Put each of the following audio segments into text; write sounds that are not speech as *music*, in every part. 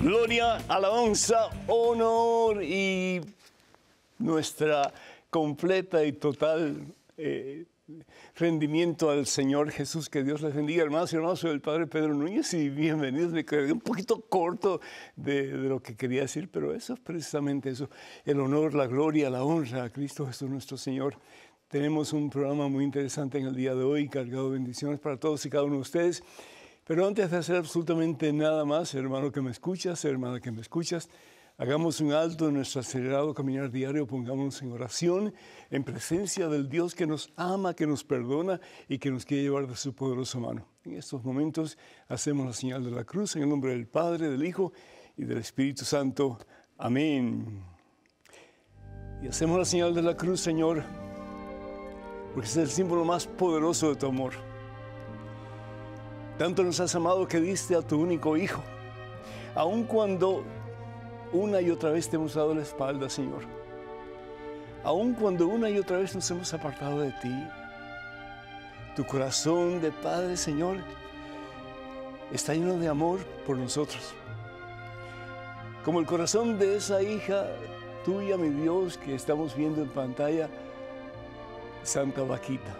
Gloria, alabanza, honor y nuestra completa y total eh, rendimiento al Señor Jesús. Que Dios les bendiga, Hermano y hermanos. Soy el Padre Pedro Núñez y bienvenidos. Me quedé un poquito corto de, de, lo que quería decir, pero eso es precisamente eso. El honor, la gloria, la honra a Cristo Jesús nuestro Señor. Tenemos un programa muy interesante en el día de hoy, cargado de bendiciones para todos y cada uno de ustedes. Pero antes de hacer absolutamente nada más, hermano que me escuchas, hermana que me escuchas, Hagamos un alto en nuestro acelerado caminar diario, pongámonos en oración, en presencia del Dios que nos ama, que nos perdona y que nos quiere llevar de su poderosa mano. En estos momentos hacemos la señal de la cruz en el nombre del Padre, del Hijo y del Espíritu Santo. Amén. Y hacemos la señal de la cruz, Señor, porque es el símbolo más poderoso de tu amor. Tanto nos has amado que diste a tu único Hijo. Aun cuando una y otra vez te hemos dado la espalda, Señor. Aun cuando una y otra vez nos hemos apartado de ti, tu corazón de Padre, Señor, está lleno de amor por nosotros. Como el corazón de esa hija tuya, mi Dios, que estamos viendo en pantalla, Santa Vaquita.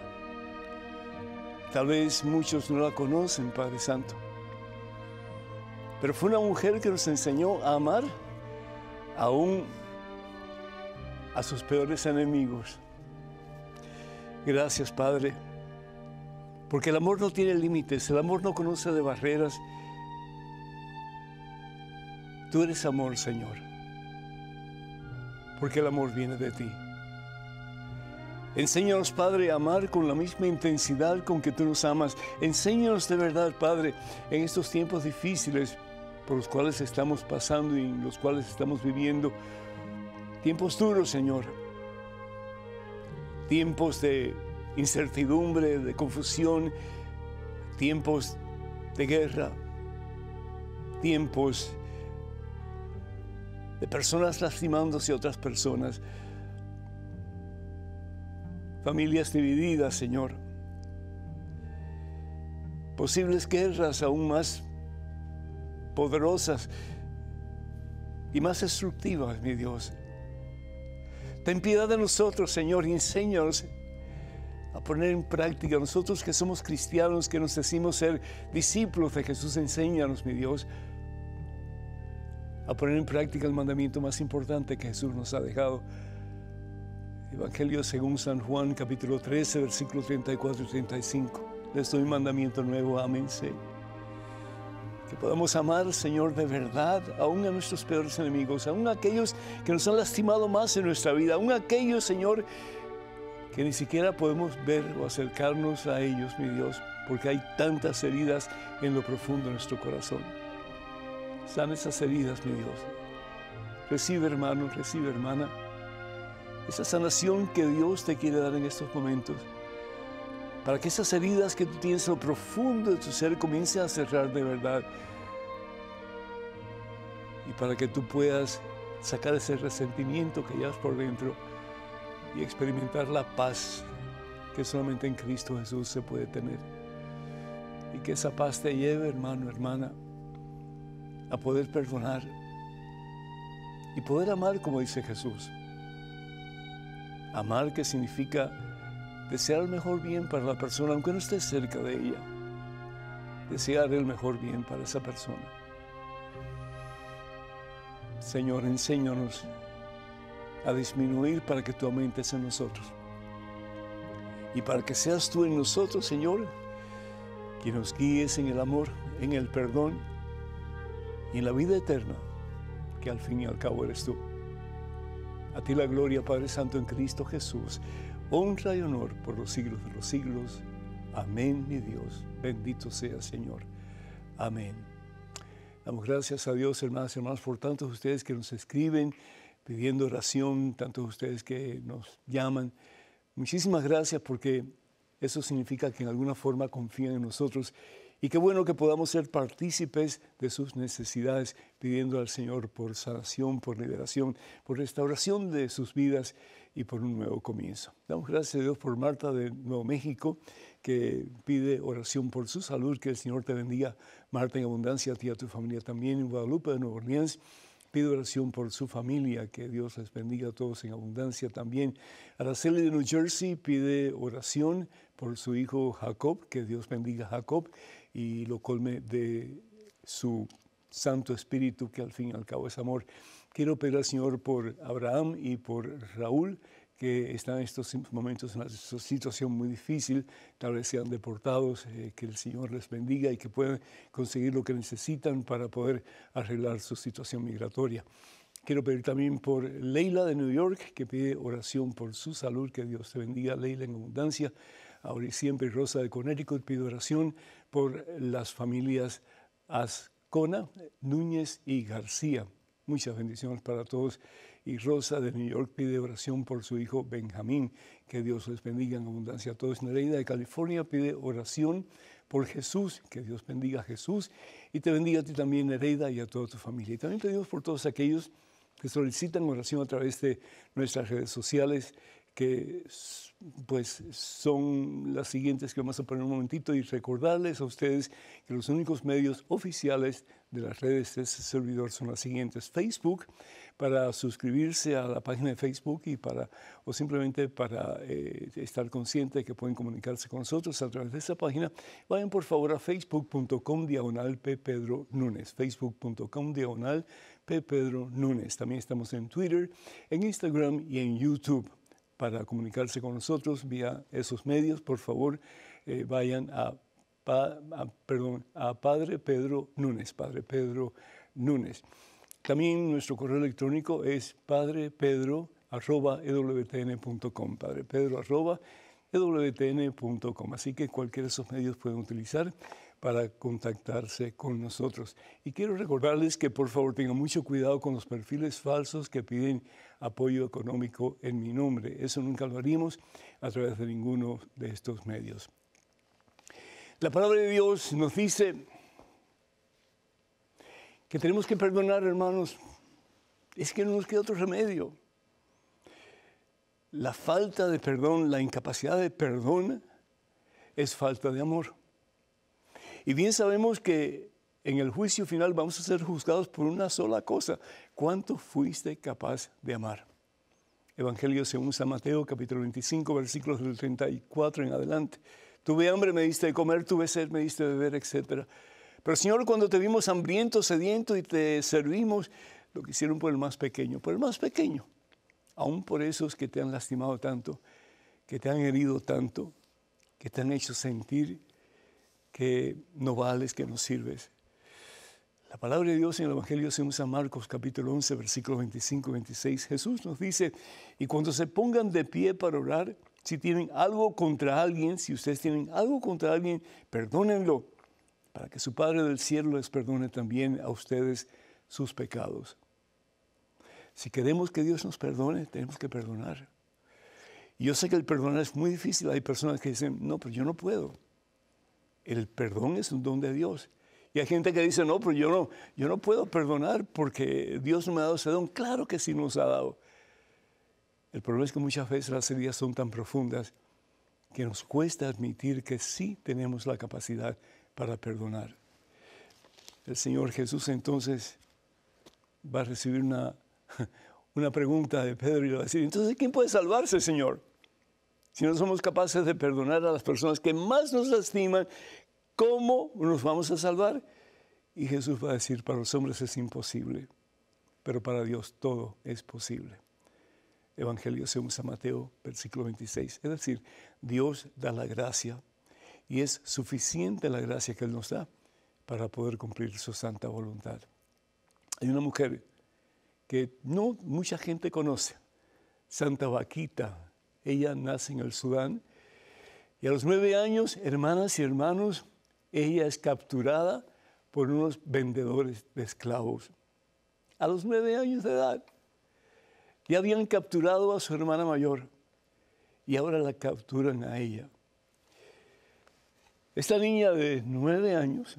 Tal vez muchos no la conocen, Padre Santo, pero fue una mujer que nos enseñó a amar aún a sus peores enemigos. Gracias, Padre, porque el amor no tiene límites, el amor no conoce de barreras. Tú eres amor, Señor, porque el amor viene de ti. Enséñanos, Padre, a amar con la misma intensidad con que tú nos amas. Enséñanos de verdad, Padre, en estos tiempos difíciles, por los cuales estamos pasando y en los cuales estamos viviendo. Tiempos duros, Señor. Tiempos de incertidumbre, de confusión, tiempos de guerra, tiempos de personas lastimándose a otras personas, familias divididas, Señor, posibles guerras aún más poderosas y más destructivas, mi Dios. Ten piedad de nosotros, Señor, y enséñanos a poner en práctica. Nosotros que somos cristianos, que nos decimos ser discípulos de Jesús, enséñanos, mi Dios, a poner en práctica el mandamiento más importante que Jesús nos ha dejado. Evangelio según San Juan, capítulo 13, versículos 34 y 35. Les doy un mandamiento nuevo, amén que podamos amar, Señor, de verdad, aún a nuestros peores enemigos, aún a aquellos que nos han lastimado más en nuestra vida, aún a aquellos, Señor, que ni siquiera podemos ver o acercarnos a ellos, mi Dios, porque hay tantas heridas en lo profundo de nuestro corazón. Sana esas heridas, mi Dios. Recibe, hermano, recibe, hermana, esa sanación que Dios te quiere dar en estos momentos para que esas heridas que tú tienes en lo profundo de tu ser comiencen a cerrar de verdad y para que tú puedas sacar ese resentimiento que llevas por dentro y experimentar la paz que solamente en Cristo Jesús se puede tener. Y que esa paz te lleve, hermano, hermana, a poder perdonar y poder amar como dice Jesús. Amar que significa desear el mejor bien para la persona, aunque no estés cerca de ella. Desear el mejor bien para esa persona. Señor, enséñanos a disminuir para que TU mente aumentes en nosotros. Y para que seas tú en nosotros, Señor, que nos guíes en el amor, en el perdón y en la vida eterna, que al fin y al cabo eres tú. A ti la gloria, Padre Santo, en Cristo Jesús honra y honor por los siglos de los siglos. Amén, mi Dios. Bendito sea, Señor. Amén. Damos gracias a Dios, hermanas y hermanos, por tantos ustedes que nos escriben pidiendo oración, tantos de ustedes que nos llaman. Muchísimas gracias porque eso significa que en alguna forma confían en nosotros. Y qué bueno que podamos ser partícipes de sus necesidades, pidiendo al Señor por sanación, por liberación, por restauración de sus vidas y por un nuevo comienzo. Damos gracias a Dios por Marta de Nuevo México, que pide oración por su salud, que el Señor te bendiga, Marta, en abundancia, a ti y a tu familia también, en Guadalupe de Nueva Orleans. pide oración por su familia, que Dios les bendiga a todos en abundancia también. Araceli de New Jersey pide oración por su hijo Jacob, que Dios bendiga a Jacob y lo colme de su Santo Espíritu, que al fin y al cabo es amor. Quiero pedir al Señor por Abraham y por Raúl, que están en estos momentos en una situación muy difícil, tal vez sean deportados, eh, que el Señor les bendiga y que puedan conseguir lo que necesitan para poder arreglar su situación migratoria. Quiero pedir también por Leila de New York, que pide oración por su salud, que Dios te bendiga, Leila, en abundancia. Ahora y siempre Rosa de Conérico pide oración por las familias Ascona, Núñez y García. Muchas bendiciones para todos. Y Rosa de New York pide oración por su hijo Benjamín. Que Dios les bendiga en abundancia a todos. Nereida de California pide oración por Jesús. Que Dios bendiga a Jesús. Y te bendiga a ti también, Nereida, y a toda tu familia. Y también Dios por todos aquellos que solicitan oración a través de nuestras redes sociales que pues son las siguientes que vamos a poner un momentito y recordarles a ustedes que los únicos medios oficiales de las redes de este servidor son las siguientes. Facebook, para suscribirse a la página de Facebook y para, o simplemente para eh, estar consciente de que pueden comunicarse con nosotros a través de esta página, vayan por favor a facebook.com diagonal P. Pedro Núñez, facebook.com diagonal P. Pedro Núñez. También estamos en Twitter, en Instagram y en YouTube para comunicarse con nosotros vía esos medios, por favor, eh, vayan a, perdón, a Padre Pedro Núñez, Padre Pedro Núñez. También nuestro correo electrónico es padrepedro.com, e padrepedro.com, e así que cualquiera de esos medios pueden utilizar para contactarse con nosotros. Y quiero recordarles que por favor tengan mucho cuidado con los perfiles falsos que piden apoyo económico en mi nombre. Eso nunca lo haríamos a través de ninguno de estos medios. La palabra de Dios nos dice que tenemos que perdonar, hermanos. Es que no nos queda otro remedio. La falta de perdón, la incapacidad de perdón es falta de amor. Y bien sabemos que en el juicio final vamos a ser juzgados por una sola cosa. ¿Cuánto fuiste capaz de amar? Evangelio según San Mateo, capítulo 25, versículos del 34 en adelante. Tuve hambre, me diste de comer, tuve sed, me diste de beber, etc. Pero Señor, cuando te vimos hambriento, sediento y te servimos, lo que hicieron por el más pequeño, por el más pequeño, aún por esos que te han lastimado tanto, que te han herido tanto, que te han hecho sentir que no vales, que no sirves. La palabra de Dios en el Evangelio usa San Marcos capítulo 11 versículo 25 26, Jesús nos dice, y cuando se pongan de pie para orar, si tienen algo contra alguien, si ustedes tienen algo contra alguien, perdónenlo, para que su Padre del Cielo les perdone también a ustedes sus pecados. Si queremos que Dios nos perdone, tenemos que perdonar. Y yo sé que el perdonar es muy difícil. Hay personas que dicen, no, pero yo no puedo. El perdón es un don de Dios. Y hay gente que dice, no, pero yo no, yo no puedo perdonar porque Dios no me ha dado ese don. Claro que sí nos ha dado. El problema es que muchas veces las heridas son tan profundas que nos cuesta admitir que sí tenemos la capacidad para perdonar. El Señor Jesús entonces va a recibir una, *laughs* una pregunta de Pedro y le va a decir, entonces, ¿quién puede salvarse, Señor? si no somos capaces de perdonar a las personas que más nos lastiman, ¿cómo nos vamos a salvar? Y Jesús va a decir, para los hombres es imposible, pero para Dios todo es posible. Evangelio según San Mateo, versículo 26. Es decir, Dios da la gracia y es suficiente la gracia que Él nos da para poder cumplir su santa voluntad. Hay una mujer que no mucha gente conoce, Santa Vaquita ella nace en el Sudán. Y a los nueve años, hermanas y hermanos, ella es capturada por unos vendedores de esclavos. A los nueve años de edad, ya habían capturado a su hermana mayor y ahora la capturan a ella. Esta niña de nueve años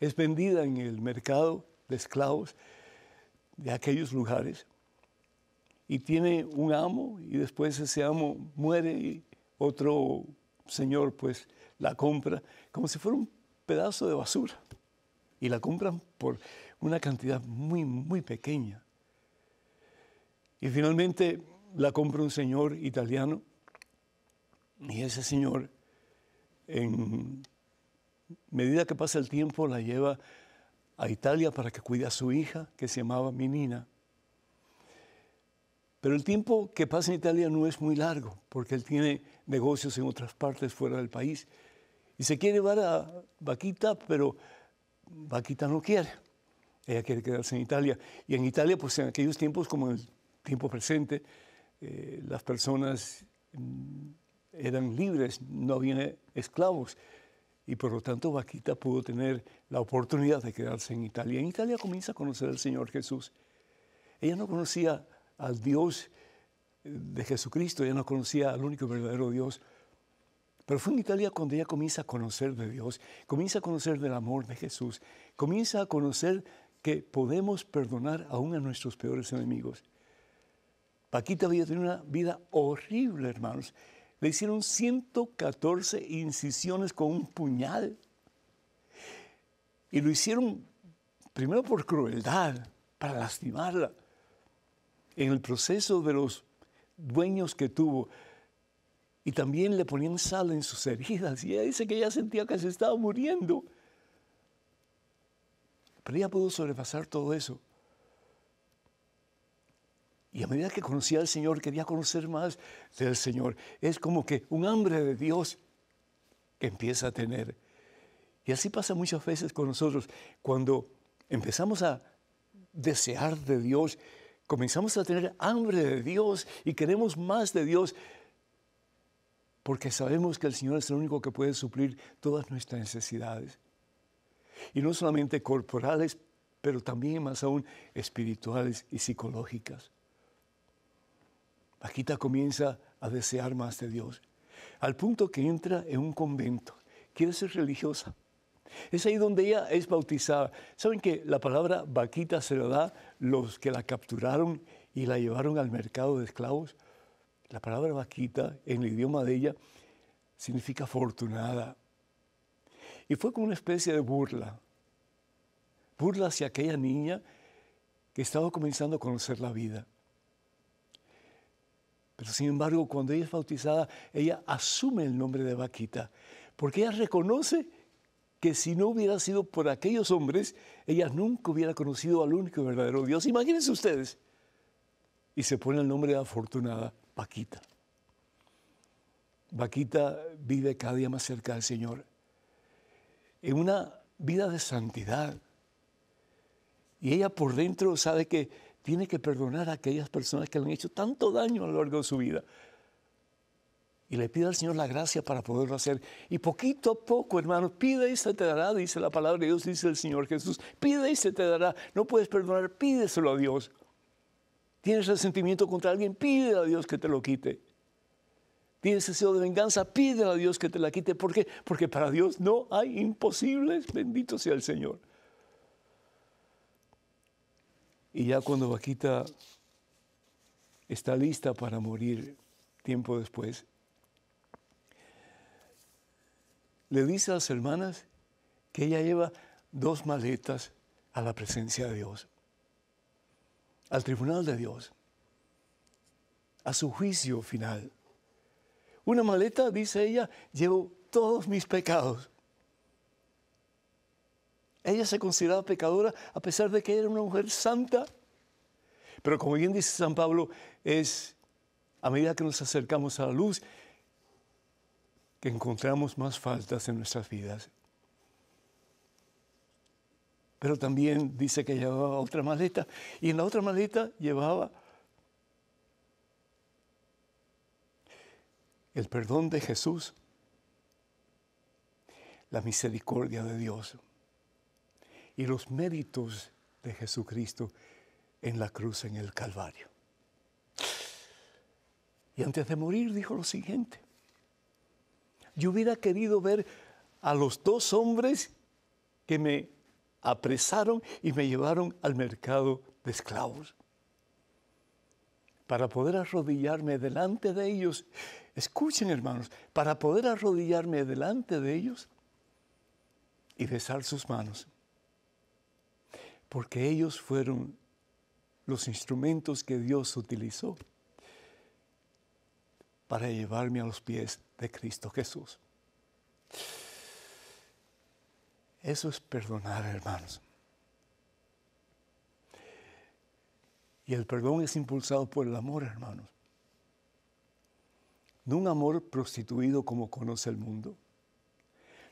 es vendida en el mercado de esclavos de aquellos lugares y tiene un amo y después ese amo muere y otro señor pues la compra como si fuera un pedazo de basura y la compran por una cantidad muy, muy pequeña. Y finalmente la compra un señor italiano y ese señor en medida que pasa el tiempo la lleva a Italia para que cuide a su hija que se llamaba Minina pero el tiempo que pasa en Italia no es muy largo, porque él tiene negocios en otras partes fuera del país. Y se quiere llevar a Vaquita, pero Vaquita no quiere. Ella quiere quedarse en Italia. Y en Italia, pues en aquellos tiempos, como en el tiempo presente, eh, las personas mm, eran libres, no había esclavos. Y por lo tanto, Vaquita pudo tener la oportunidad de quedarse en Italia. En Italia comienza a conocer al Señor Jesús. Ella no conocía al Dios eh, de Jesucristo, ella no conocía al único verdadero Dios. Pero fue en Italia cuando ella comienza a conocer de Dios, comienza a conocer del amor de Jesús, comienza a conocer que podemos perdonar aún a nuestros peores enemigos. Paquita había tenido una vida horrible, hermanos. Le hicieron 114 incisiones con un puñal. Y lo hicieron primero por crueldad, para lastimarla, en el proceso de los dueños que tuvo. Y también le ponían sal en sus heridas. Y ella dice que ella sentía que se estaba muriendo. Pero ella pudo sobrepasar todo eso. Y a medida que conocía al Señor, quería conocer más del Señor. Es como que un hambre de Dios que empieza a tener. Y así pasa muchas veces con nosotros. Cuando empezamos a desear de Dios, comenzamos a tener hambre de Dios y queremos más de Dios, porque sabemos que el Señor es el único que puede suplir todas nuestras necesidades. Y no solamente corporales, pero también más aún espirituales y psicológicas. Paquita comienza a desear más de Dios, al punto que entra en un convento. Quiere ser religiosa. Es ahí donde ella es bautizada. ¿Saben que la palabra vaquita se la da los que la capturaron y la llevaron al mercado de esclavos? La palabra vaquita en el idioma de ella significa afortunada. Y fue como una especie de burla. Burla hacia aquella niña que estaba comenzando a conocer la vida. Pero sin embargo, cuando ella es bautizada, ella asume el nombre de vaquita, porque ella reconoce que si no hubiera sido por aquellos hombres, ella nunca hubiera conocido al único verdadero Dios. Imagínense ustedes. Y se pone el nombre de afortunada, Paquita. Paquita vive cada día más cerca del Señor, en una vida de santidad. Y ella por dentro sabe que tiene que perdonar a aquellas personas que le han hecho tanto daño a lo largo de su vida y le pide al Señor la gracia para poderlo hacer. Y poquito a poco, hermano, pide y se te dará, dice la palabra de Dios, dice el Señor Jesús. Pide y se te dará. No puedes perdonar, pídeselo a Dios. Tienes resentimiento contra alguien, pide a Dios que te lo quite. Tienes deseo de venganza, pide a Dios que te la quite. ¿Por qué? Porque para Dios no hay imposibles. Bendito sea el Señor. Y ya cuando Vaquita está lista para morir tiempo después, le dice a las hermanas que ella lleva dos maletas a la presencia de Dios, al tribunal de Dios, a su juicio final. Una maleta, dice ella, llevo todos mis pecados. Ella se consideraba pecadora a pesar de que era una mujer santa. Pero como bien dice San Pablo, es a medida que nos acercamos a la luz, que encontramos más faltas en nuestras vidas. Pero también dice que llevaba otra maleta y en la otra maleta llevaba el perdón de Jesús, la misericordia de Dios y los méritos de Jesucristo en la cruz en el Calvario. Y antes de morir dijo lo siguiente, yo hubiera querido ver a los dos hombres que me apresaron y me llevaron al mercado de esclavos. Para poder arrodillarme delante de ellos, escuchen hermanos, para poder arrodillarme delante de ellos y besar sus manos, porque ellos fueron los instrumentos que Dios utilizó para llevarme a los pies de Cristo Jesús. Eso es perdonar, hermanos. Y el perdón es impulsado por el amor, hermanos. No un amor prostituido como conoce el mundo.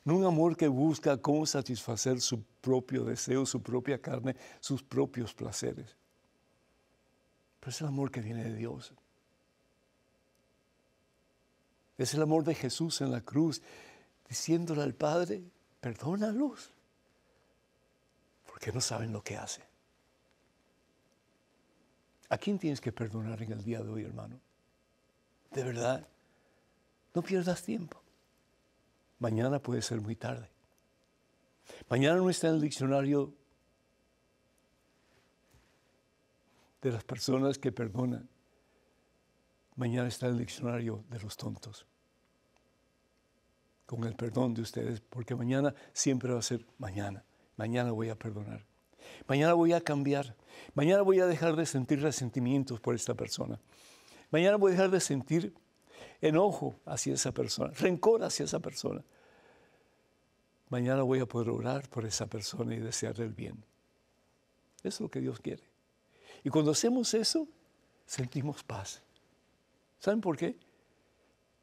No un amor que busca cómo satisfacer su propio deseo, su propia carne, sus propios placeres. Pero es el amor que viene de Dios. Es el amor de Jesús en la cruz, diciéndole al Padre, perdónalos, porque no saben lo que hacen. ¿A quién tienes que perdonar en el día de hoy, hermano? De verdad, no pierdas tiempo. Mañana puede ser muy tarde. Mañana no está en el diccionario de las personas que perdonan. Mañana está en el diccionario de los tontos con el perdón de ustedes, porque mañana siempre va a ser mañana. Mañana voy a perdonar. Mañana voy a cambiar. Mañana voy a dejar de sentir resentimientos por esta persona. Mañana voy a dejar de sentir enojo hacia esa persona, rencor hacia esa persona. Mañana voy a poder orar por esa persona y desearle el bien. Eso es lo que Dios quiere. Y cuando hacemos eso, sentimos paz. ¿Saben por qué?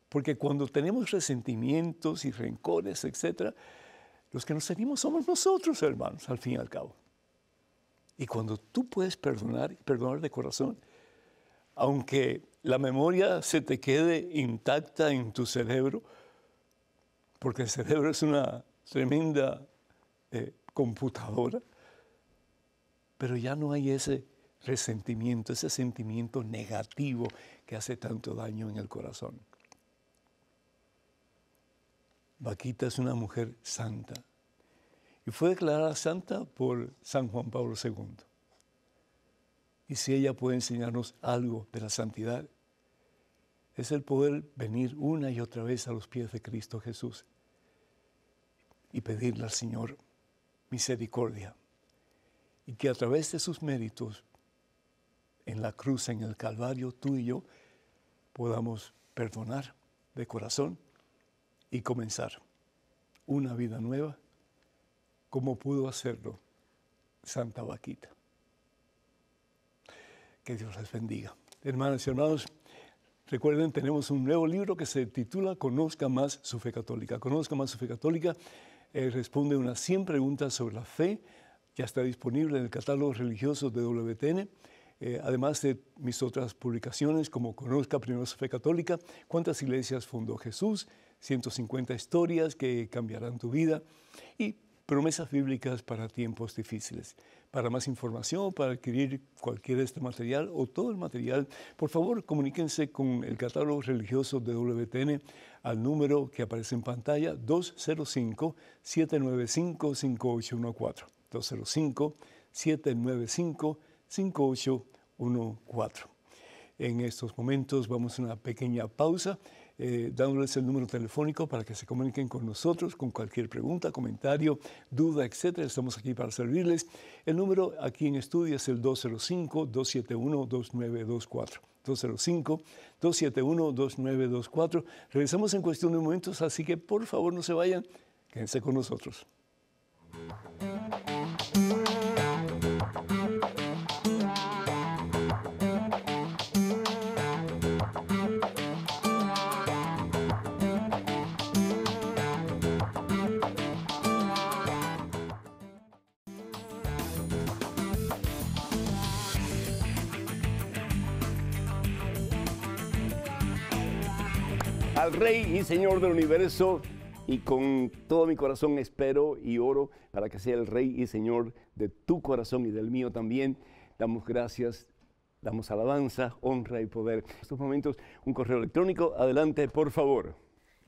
Porque cuando tenemos resentimientos y rencores, etc., los que nos herimos somos nosotros, hermanos, al fin y al cabo. Y cuando tú puedes perdonar, perdonar de corazón, aunque la memoria se te quede intacta en tu cerebro, porque el cerebro es una tremenda eh, computadora, pero ya no hay ese resentimiento, ese sentimiento negativo que hace tanto daño en el corazón. Vaquita es una mujer santa y fue declarada santa por San Juan Pablo II. Y si ella puede enseñarnos algo de la santidad, es el poder venir una y otra vez a los pies de Cristo Jesús y pedirle al Señor misericordia y que a través de sus méritos en la cruz, en el Calvario, tú y yo podamos perdonar de corazón y comenzar una vida nueva como pudo hacerlo Santa Vaquita. Que Dios les bendiga. Hermanas y hermanos, recuerden, tenemos un nuevo libro que se titula Conozca más su fe católica. Conozca más su fe católica eh, responde unas 100 preguntas sobre la fe. Ya está disponible en el catálogo religioso de WTN. Eh, además de mis otras publicaciones como Conozca primero su fe católica, cuántas iglesias fundó Jesús, 150 historias que cambiarán tu vida y promesas bíblicas para tiempos difíciles. Para más información, para adquirir cualquier de este material o todo el material, por favor comuníquense con el catálogo religioso de WTN al número que aparece en pantalla 205-795-5814. 205-795-5814. En estos momentos vamos a una pequeña pausa eh, dándoles el número telefónico para que se comuniquen con nosotros con cualquier pregunta, comentario, duda, etc. Estamos aquí para servirles. El número aquí en estudio es el 205-271-2924. 205-271-2924. Regresamos en cuestión de momentos, así que por favor no se vayan, quédense con nosotros. Rey y Señor del Universo. Y con todo mi corazón espero y oro para que sea el Rey y Señor de tu corazón y del mío también. Damos gracias, damos alabanza, honra y poder. En estos momentos, un correo electrónico. Adelante, por favor.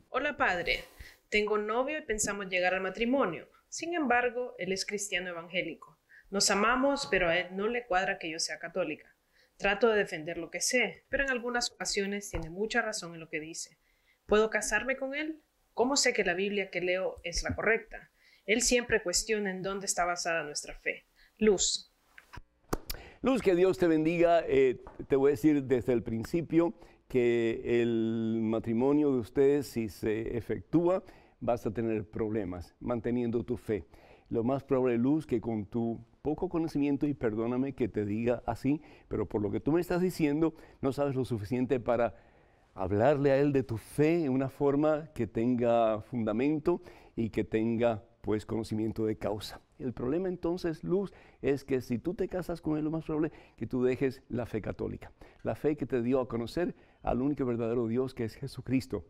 Hola, Padre. Tengo novio y pensamos llegar al matrimonio. Sin embargo, él es cristiano evangélico. Nos amamos, pero a él no le cuadra que yo sea católica. Trato de defender lo que sé, pero en algunas ocasiones tiene mucha razón en lo que dice. ¿Puedo casarme con él? ¿Cómo sé que la Biblia que leo es la correcta? Él siempre cuestiona en dónde está basada nuestra fe. Luz. Luz, que Dios te bendiga. Eh, te voy a decir desde el principio que el matrimonio de ustedes, si se efectúa, vas a tener problemas manteniendo tu fe. Lo más probable, Luz, que con tu poco conocimiento, y perdóname que te diga así, pero por lo que tú me estás diciendo, no sabes lo suficiente para hablarle a Él de tu fe en una forma que tenga fundamento y que tenga pues conocimiento de causa. El problema entonces, Luz, es que si tú te casas con Él, lo más probable es que tú dejes la fe católica, la fe que te dio a conocer al único verdadero Dios que es Jesucristo.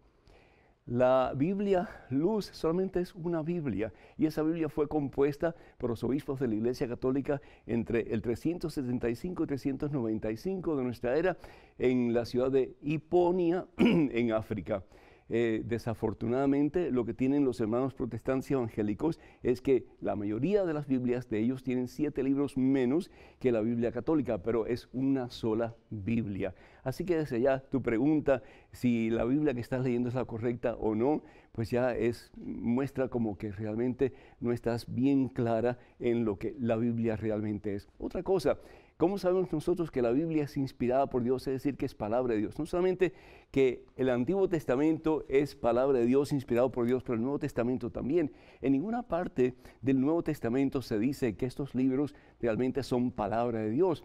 La Biblia Luz solamente es una Biblia y esa Biblia fue compuesta por los obispos de la Iglesia Católica entre el 375 y 395 de nuestra era en la ciudad de Hiponia, *clears throat* en África. Eh, desafortunadamente, lo que tienen los hermanos protestantes evangélicos es que la mayoría de las Biblias de ellos tienen siete libros menos que la Biblia católica, pero es una sola Biblia. Así que desde ya tu pregunta, si la Biblia que estás leyendo es la correcta o no, pues ya es muestra como que realmente no estás bien clara en lo que la Biblia realmente es. Otra cosa, ¿Cómo sabemos nosotros que la Biblia es inspirada por Dios? Es decir, que es palabra de Dios. No solamente que el Antiguo Testamento es palabra de Dios, inspirado por Dios, pero el Nuevo Testamento también. En ninguna parte del Nuevo Testamento se dice que estos libros realmente son palabra de Dios.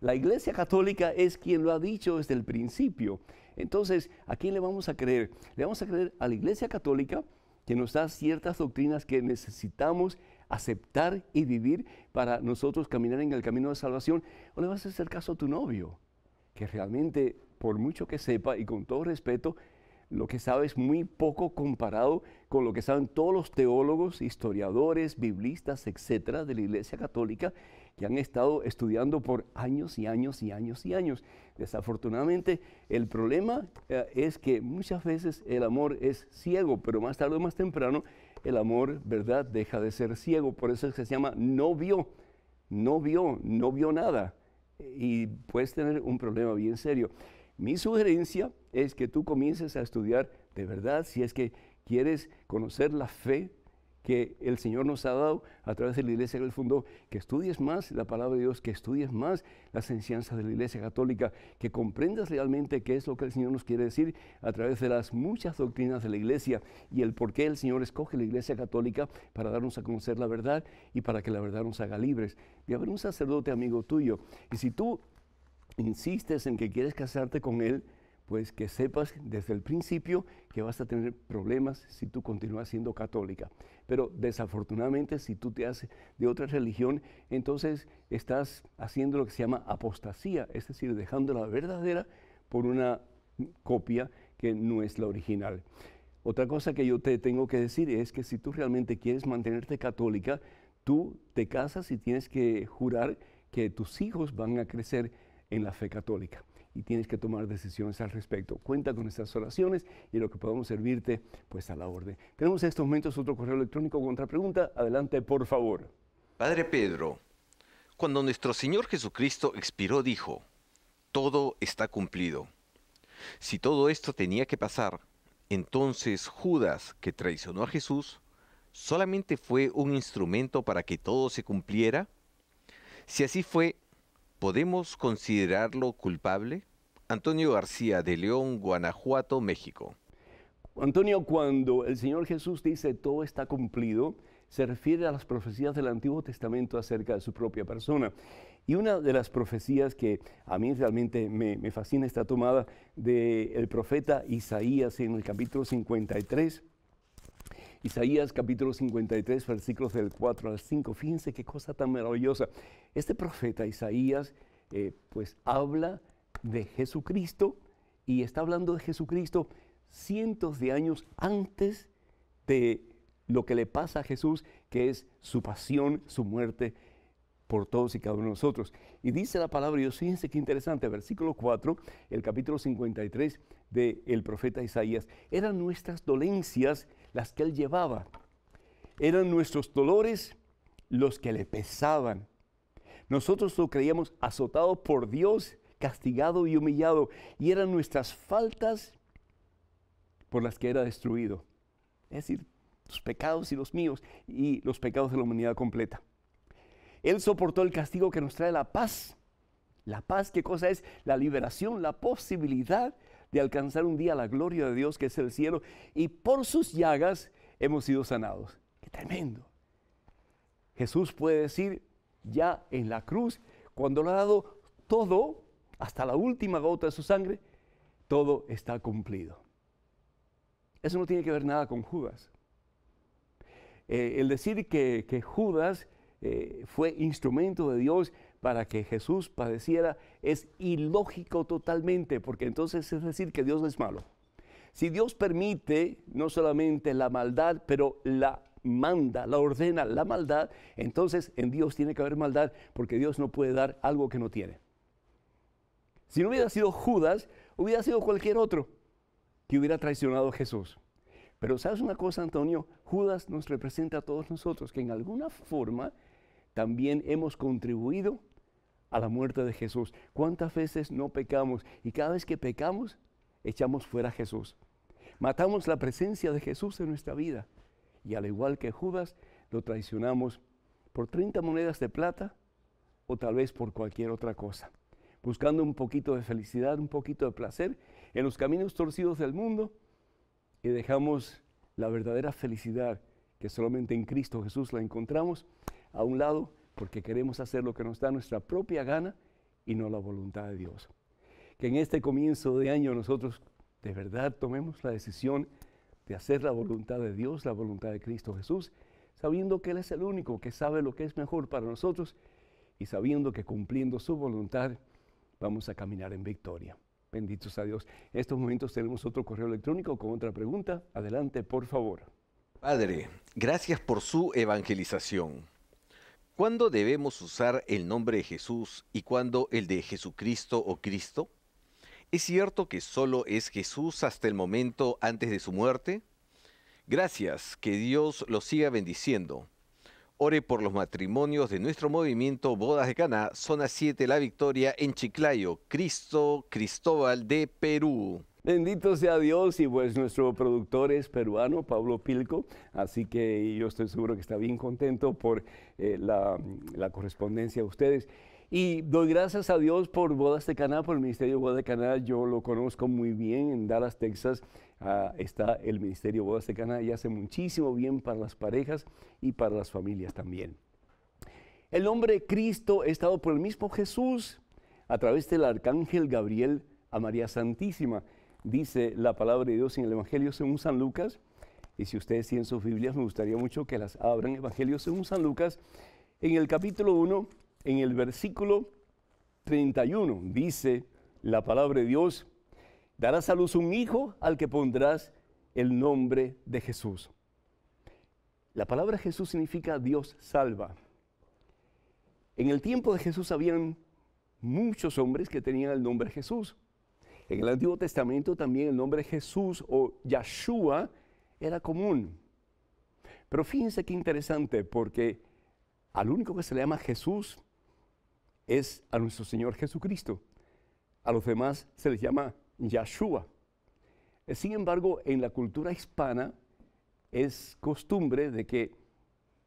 La Iglesia Católica es quien lo ha dicho desde el principio. Entonces, ¿a quién le vamos a creer? Le vamos a creer a la Iglesia Católica, que nos da ciertas doctrinas que necesitamos aceptar y vivir para nosotros caminar en el camino de salvación, o le vas a hacer caso a tu novio, que realmente, por mucho que sepa y con todo respeto, lo que sabe es muy poco comparado con lo que saben todos los teólogos, historiadores, biblistas, etcétera, de la Iglesia Católica que han estado estudiando por años y años y años y años. Desafortunadamente, el problema eh, es que muchas veces el amor es ciego, pero más tarde o más temprano el amor, ¿verdad? Deja de ser ciego. Por eso se llama no vio, no vio, no vio nada. Y puedes tener un problema bien serio. Mi sugerencia es que tú comiences a estudiar de verdad, si es que quieres conocer la fe, que el Señor nos ha dado a través de la iglesia que Él que estudies más la palabra de Dios, que estudies más las enseñanzas de la iglesia católica, que comprendas realmente qué es lo que el Señor nos quiere decir a través de las muchas doctrinas de la iglesia y el por qué el Señor escoge la iglesia católica para darnos a conocer la verdad y para que la verdad nos haga libres. De haber un sacerdote amigo tuyo. Y si tú insistes en que quieres casarte con Él, pues que sepas desde el principio que vas a tener problemas si tú continúas siendo católica. Pero desafortunadamente si tú te haces de otra religión, entonces estás haciendo lo que se llama apostasía, es decir, dejando la verdadera por una copia que no es la original. Otra cosa que yo te tengo que decir es que si tú realmente quieres mantenerte católica, tú te casas y tienes que jurar que tus hijos van a crecer en la fe católica y tienes que tomar decisiones al respecto. Cuenta con estas oraciones y lo que podamos servirte, pues a la orden. Tenemos en estos momentos otro correo electrónico con otra pregunta. Adelante, por favor. Padre Pedro, cuando nuestro Señor Jesucristo expiró, dijo, todo está cumplido. Si todo esto tenía que pasar, entonces Judas, que traicionó a Jesús, solamente fue un instrumento para que todo se cumpliera. Si así fue, ¿Podemos considerarlo culpable? Antonio García de León, Guanajuato, México. Antonio, cuando el Señor Jesús dice todo está cumplido, se refiere a las profecías del Antiguo Testamento acerca de su propia persona. Y una de las profecías que a mí realmente me, fascina está tomada del profeta Isaías en el capítulo 53, Isaías capítulo 53, versículos del 4 al 5. Fíjense qué cosa tan maravillosa. Este profeta Isaías eh, pues habla de Jesucristo y está hablando de Jesucristo cientos de años antes de lo que le pasa a Jesús, que es su pasión, su muerte por todos y cada uno de nosotros. Y dice la palabra, y fíjense qué interesante, versículo 4, el capítulo 53 del profeta Isaías, eran nuestras dolencias las que él llevaba. Eran nuestros dolores los que le pesaban. Nosotros lo creíamos azotado por Dios, castigado y humillado, y eran nuestras faltas por las que era destruido. Es decir, tus pecados y los míos y los pecados de la humanidad completa. Él soportó el castigo que nos trae la paz. La paz, ¿qué cosa es? La liberación, la posibilidad de alcanzar un día la gloria de Dios que es el cielo, y por sus llagas hemos sido sanados. ¡Qué tremendo! Jesús puede decir ya en la cruz, cuando lo ha dado todo, hasta la última gota de su sangre, todo está cumplido. Eso no tiene que ver nada con Judas. Eh, el decir que, Judas eh, fue instrumento de Dios para que Jesús padeciera es ilógico totalmente, porque entonces es decir que Dios es malo. Si Dios permite no solamente la maldad, pero la manda, la ordena, la maldad, entonces en Dios tiene que haber maldad, porque Dios no puede dar algo que no tiene. Si no hubiera sido Judas, hubiera sido cualquier otro que hubiera traicionado a Jesús. Pero sabes una cosa, Antonio, Judas nos representa a todos nosotros, que en alguna forma también hemos contribuido a la muerte de Jesús. ¿Cuántas veces no pecamos? Y cada vez que pecamos, echamos fuera a Jesús. Matamos la presencia de Jesús en nuestra vida. Y al igual que Judas, lo traicionamos por 30 monedas de plata o tal vez por cualquier otra cosa. Buscando un poquito de felicidad, un poquito de placer en los caminos torcidos del mundo y dejamos la verdadera felicidad que solamente en Cristo Jesús la encontramos a un lado porque queremos hacer lo que nos da nuestra propia gana y no la voluntad de Dios. Que en este comienzo de año nosotros de verdad tomemos la decisión de hacer la voluntad de Dios, la voluntad de Cristo Jesús, sabiendo que Él es el único que sabe lo que es mejor para nosotros y sabiendo que cumpliendo su voluntad vamos a caminar en victoria. Benditos a Dios. En estos momentos tenemos otro correo electrónico con otra pregunta. Adelante, por favor. Padre, gracias por su evangelización. ¿Cuándo debemos usar el nombre de Jesús y cuándo el de Jesucristo o Cristo? ¿Es cierto que solo es Jesús hasta el momento antes de su muerte? Gracias, que Dios los siga bendiciendo. Ore por los matrimonios de nuestro movimiento Bodas de Cana, Zona 7 La Victoria, en Chiclayo, Cristo Cristóbal de Perú. Bendito sea Dios y pues nuestro productor es peruano, Pablo Pilco, así que yo estoy seguro que está bien contento por eh, la, correspondencia de ustedes. Y doy gracias a Dios por Bodas de Caná, por el Ministerio Bodas de Caná. Yo lo conozco muy bien en Dallas, Texas. Ah, está el Ministerio Bodas de Caná y hace muchísimo bien para las parejas y para las familias también. El nombre Cristo ha estado por el mismo Jesús a través del arcángel Gabriel a María Santísima dice la palabra de Dios en el Evangelio según San Lucas. Y si ustedes tienen sus Biblias, me gustaría mucho que las abran. Evangelio según San Lucas, en el capítulo 1, en el versículo 31, dice la palabra de Dios, darás a luz un hijo al que pondrás el nombre de Jesús. La palabra Jesús significa Dios salva. En el tiempo de Jesús habían muchos hombres que tenían el nombre Jesús. En el Antiguo Testamento también el nombre Jesús o Yahshua era común. Pero fíjense qué interesante, porque al único que se le llama Jesús es a nuestro Señor Jesucristo. A los demás se les llama Yahshua. Sin embargo, en la cultura hispana es costumbre de que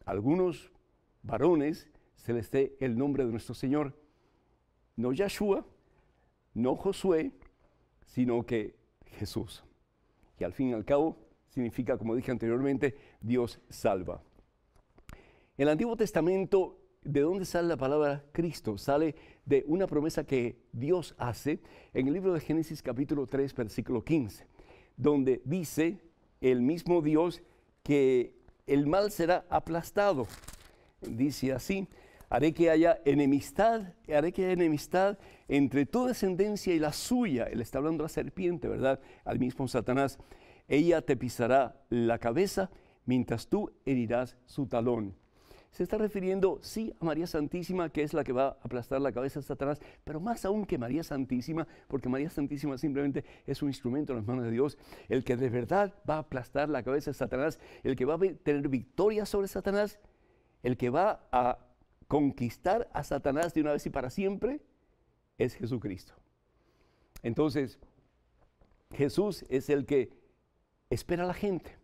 algunos varones se les dé el nombre de nuestro Señor. No Yahshua, no Josué, sino que Jesús, que al fin y al cabo significa, como dije anteriormente, Dios salva. El Antiguo Testamento, ¿de dónde sale la palabra Cristo? Sale de una promesa que Dios hace en el libro de Génesis capítulo 3, versículo 15, donde dice el mismo Dios que el mal será aplastado. Dice así, haré que haya enemistad, haré que haya enemistad entre tu descendencia y la suya. Él está hablando a la serpiente, ¿verdad? Al mismo Satanás. Ella te pisará la cabeza mientras tú herirás su talón. Se está refiriendo, sí, a María Santísima, que es la que va a aplastar la cabeza de Satanás, pero más aún que María Santísima, porque María Santísima simplemente es un instrumento en las manos de Dios, el que de verdad va a aplastar la cabeza de Satanás, el que va a tener victoria sobre Satanás, el que va a conquistar a Satanás de una vez y para siempre es Jesucristo. Entonces, Jesús es el que espera a la gente.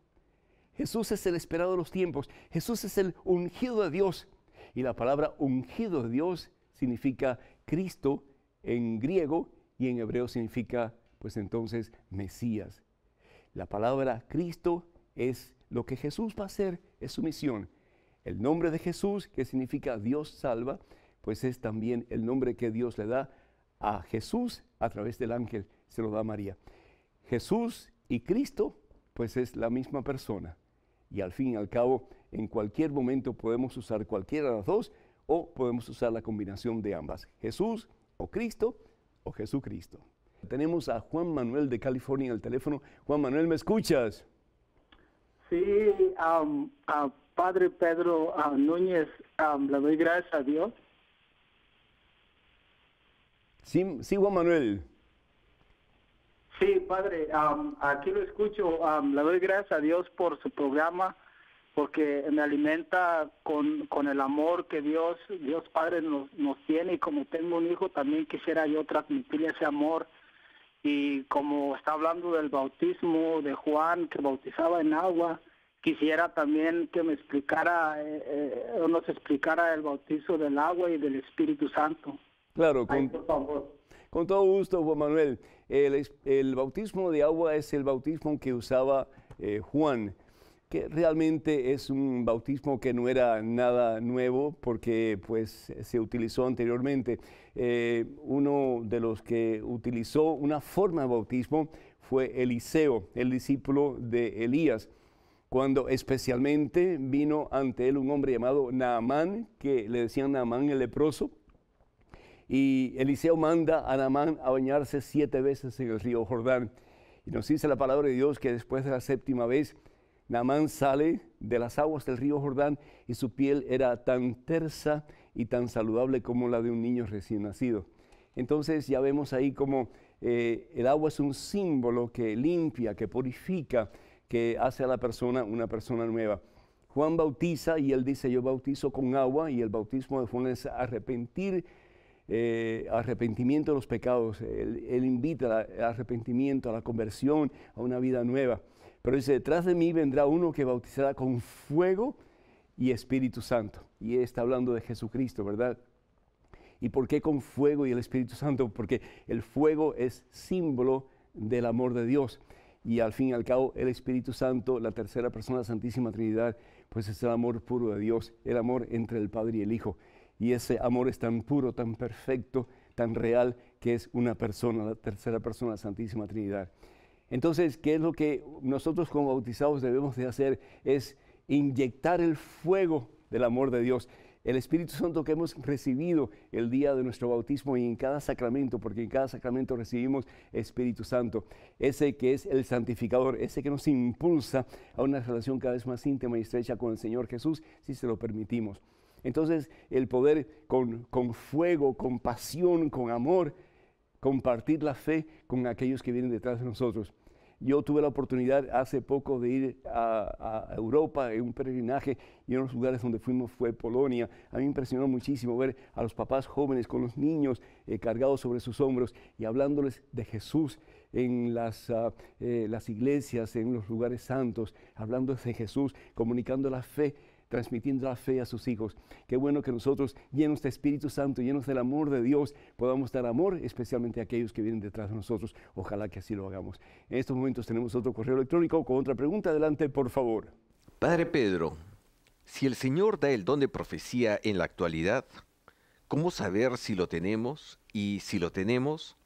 Jesús es el esperado de los tiempos. Jesús es el ungido de Dios. Y la palabra ungido de Dios significa Cristo en griego y en hebreo significa, pues entonces, Mesías. La palabra Cristo es lo que Jesús va a hacer, es su misión. El nombre de Jesús, que significa Dios salva, pues es también el nombre que Dios le da a Jesús a través del ángel, se lo da María. Jesús y Cristo, pues es la misma persona. Y al fin y al cabo, en cualquier momento podemos usar cualquiera de las dos o podemos usar la combinación de ambas, Jesús o Cristo o Jesucristo. Tenemos a Juan Manuel de California el teléfono. Juan Manuel, ¿me escuchas? Sí, Padre Pedro ah, Núñez, ah, le doy gracias a Dios. Sí, Juan Manuel. Sí, Padre, aquí lo escucho. le doy gracias a Dios por su programa, porque me alimenta con, con el amor que Dios, Dios Padre nos, nos tiene y como tengo un hijo también quisiera yo transmitir ese amor y como está hablando del bautismo de Juan que bautizaba en agua, quisiera también que me explicara eh, eh, o nos explicara el bautizo del agua y del Espíritu Santo. Claro, con, por favor. con todo gusto, Juan Manuel. El, bautismo de agua es el bautismo que usaba eh, Juan, que realmente es un bautismo que no era nada nuevo porque pues se utilizó anteriormente. uno de los que utilizó una forma de bautismo fue Eliseo, el discípulo de Elías cuando especialmente vino ante él un hombre llamado Naamán, que le decían Naamán el leproso, y Eliseo manda a Naamán a bañarse siete veces en el río Jordán. Y nos dice la palabra de Dios que después de la séptima vez, Naamán sale de las aguas del río Jordán y su piel era tan tersa y tan saludable como la de un niño recién nacido. Entonces ya vemos ahí como eh, el agua es un símbolo que limpia, que purifica, que hace a la persona una persona nueva. Juan bautiza y él dice, yo bautizo con agua y el bautismo de Juan es arrepentir, eh, arrepentimiento de los pecados. Él, invita al arrepentimiento, a la conversión, a una vida nueva. Pero dice, detrás de mí vendrá uno que bautizará con fuego y Espíritu Santo. Y está hablando de Jesucristo, ¿verdad? ¿Y por qué con fuego y el Espíritu Santo? Porque el fuego es símbolo del amor de Dios y al fin y al cabo el Espíritu Santo, la tercera persona la Santísima Trinidad, pues es el amor puro de Dios, el amor entre el Padre y el Hijo. Y ese amor es tan puro, tan perfecto, tan real, que es una persona, la tercera persona la Santísima Trinidad. Entonces, ¿qué es lo que nosotros como bautizados debemos de hacer? Es inyectar el fuego del amor de Dios el Espíritu Santo que hemos recibido el día de nuestro bautismo y en cada sacramento, porque en cada sacramento recibimos Espíritu Santo, ese que es el santificador, ese que nos impulsa a una relación cada vez más íntima y estrecha con el Señor Jesús, si se lo permitimos. Entonces, el poder con, fuego, con pasión, con amor, compartir la fe con aquellos que vienen detrás de nosotros. Yo tuve la oportunidad hace poco de ir a, Europa en un peregrinaje y uno de los lugares donde fuimos fue Polonia. A mí me impresionó muchísimo ver a los papás jóvenes con los niños eh, cargados sobre sus hombros y hablándoles de Jesús en las, ah, eh, las iglesias, en los lugares santos, hablando de Jesús, comunicando la fe transmitiendo la fe a sus hijos. Qué bueno que nosotros, llenos de Espíritu Santo, llenos del amor de Dios, podamos dar amor especialmente a aquellos que vienen detrás de nosotros. Ojalá que así lo hagamos. En estos momentos tenemos otro correo electrónico con otra pregunta. Adelante, por favor. Padre Pedro, si el Señor da el don de profecía en la actualidad, ¿cómo saber si lo tenemos? Y si lo tenemos,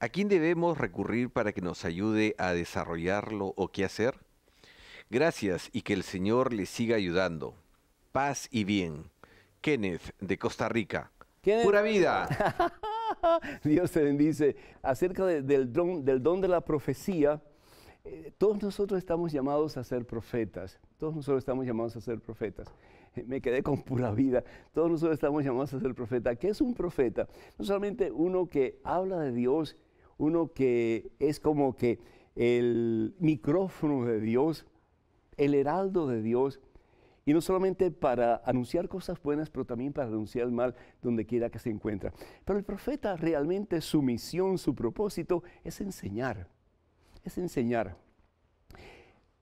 ¿a quién debemos recurrir para que nos ayude a desarrollarlo o qué hacer? Gracias y que el Señor le siga ayudando paz y bien. Kenneth, de Costa Rica. Pura vida. *laughs* Dios te bendice. Acerca del, don, de la profecía, eh, todos nosotros estamos llamados a ser profetas. Todos nosotros estamos llamados a ser profetas. Eh, me quedé con pura vida. Todos nosotros estamos llamados a ser profetas. ¿Qué es un profeta? No solamente uno que habla de Dios, uno que es como que el micrófono de Dios, el heraldo de Dios, y no solamente para anunciar cosas buenas, pero también para anunciar el mal donde quiera que se encuentra. Pero el profeta realmente su misión, su propósito es enseñar. Es enseñar.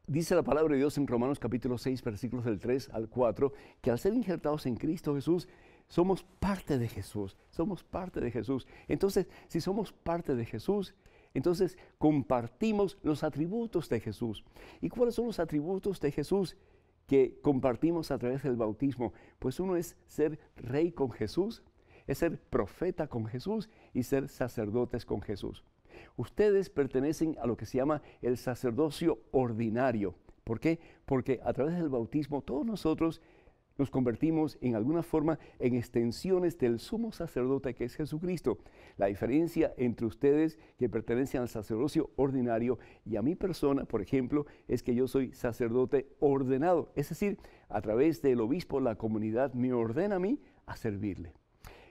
Dice la palabra de Dios en Romanos capítulo 6, versículos del 3 al 4, que al ser injertados en Cristo Jesús, somos parte de Jesús, somos parte de Jesús. Entonces, si somos parte de Jesús, entonces compartimos los atributos de Jesús. ¿Y cuáles son los atributos de Jesús? que compartimos a través del bautismo. Pues uno es ser rey con Jesús, es ser profeta con Jesús y ser sacerdotes con Jesús. Ustedes pertenecen a lo que se llama el sacerdocio ordinario. ¿Por qué? Porque a través del bautismo todos nosotros nos convertimos en alguna forma en extensiones del sumo sacerdote que es Jesucristo. La diferencia entre ustedes que pertenecen al sacerdocio ordinario y a mi persona, por ejemplo, es que yo soy sacerdote ordenado. Es decir, a través del obispo la comunidad me ordena a mí a servirle.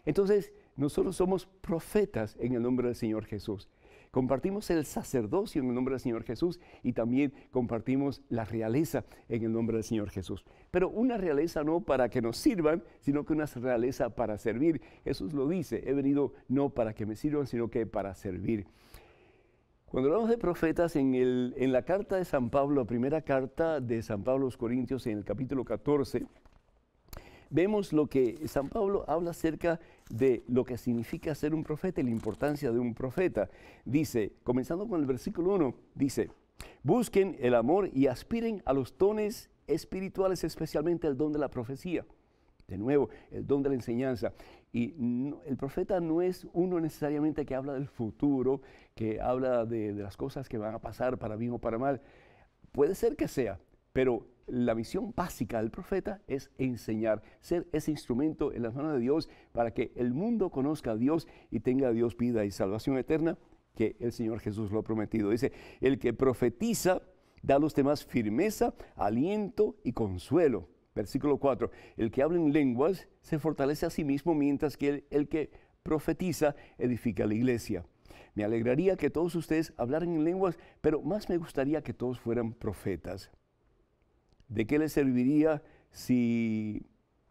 Entonces, nosotros somos profetas en el nombre del Señor Jesús. Compartimos el sacerdocio en el nombre del Señor Jesús y también compartimos la realeza en el nombre del Señor Jesús. Pero una realeza no para que nos sirvan, sino que una realeza para servir. Jesús lo dice, he venido no para que me sirvan, sino que para servir. Cuando hablamos de profetas, en, la carta de San Pablo, la primera carta de San Pablo a los Corintios, en el capítulo 14, vemos lo que San Pablo habla acerca de lo que significa ser un profeta y la importancia de un profeta. Dice, comenzando con el versículo 1, dice, busquen el amor y aspiren a los dones espirituales, especialmente el don de la profecía. De nuevo, el don de la enseñanza. Y el profeta no es uno necesariamente que habla del futuro, que habla de las cosas que van a pasar para bien o para mal. Puede ser que sea, pero la misión básica del profeta es enseñar, ser ese instrumento en las manos de Dios para que el mundo conozca a Dios y tenga a Dios vida y salvación eterna, que el Señor Jesús lo ha prometido. Dice, el que profetiza da a los demás firmeza, aliento y consuelo. Versículo 4, el que habla en lenguas se fortalece a sí mismo mientras que el, el que profetiza edifica la iglesia. Me alegraría que todos ustedes hablaran en lenguas, pero más me gustaría que todos fueran profetas. ¿De qué les serviría si